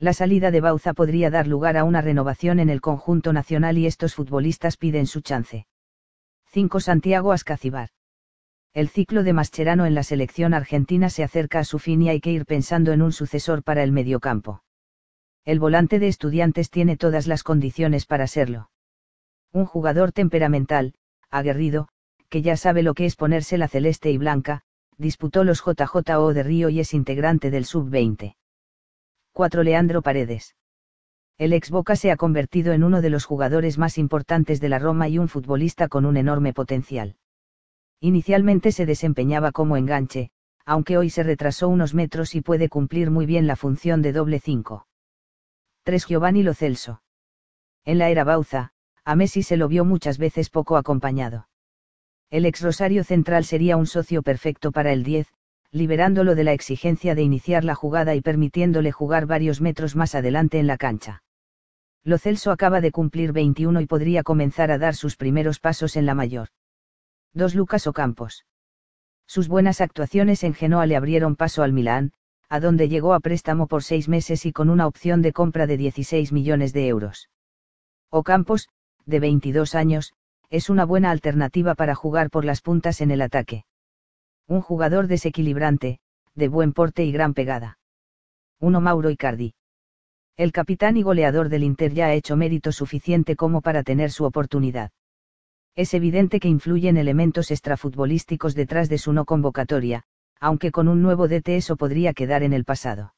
la salida de Bauza podría dar lugar a una renovación en el conjunto nacional y estos futbolistas piden su chance. 5. Santiago Ascacibar. El ciclo de Mascherano en la selección argentina se acerca a su fin y hay que ir pensando en un sucesor para el mediocampo. El volante de estudiantes tiene todas las condiciones para serlo. Un jugador temperamental, aguerrido, que ya sabe lo que es ponerse la celeste y blanca, disputó los JJO de Río y es integrante del sub-20. 4 Leandro Paredes. El ex Boca se ha convertido en uno de los jugadores más importantes de la Roma y un futbolista con un enorme potencial. Inicialmente se desempeñaba como enganche, aunque hoy se retrasó unos metros y puede cumplir muy bien la función de doble 5. 3 Giovanni Lo Celso. En la era Bauza, a Messi se lo vio muchas veces poco acompañado. El ex Rosario Central sería un socio perfecto para el 10, liberándolo de la exigencia de iniciar la jugada y permitiéndole jugar varios metros más adelante en la cancha. Lo Celso acaba de cumplir 21 y podría comenzar a dar sus primeros pasos en la mayor. 2. Lucas Ocampos. Sus buenas actuaciones en Genoa le abrieron paso al Milán, a donde llegó a préstamo por seis meses y con una opción de compra de 16 millones de euros. Ocampos, de 22 años, es una buena alternativa para jugar por las puntas en el ataque. Un jugador desequilibrante, de buen porte y gran pegada. 1. Mauro Icardi. El capitán y goleador del Inter ya ha hecho mérito suficiente como para tener su oportunidad. Es evidente que influyen elementos extrafutbolísticos detrás de su no convocatoria, aunque con un nuevo DT eso podría quedar en el pasado.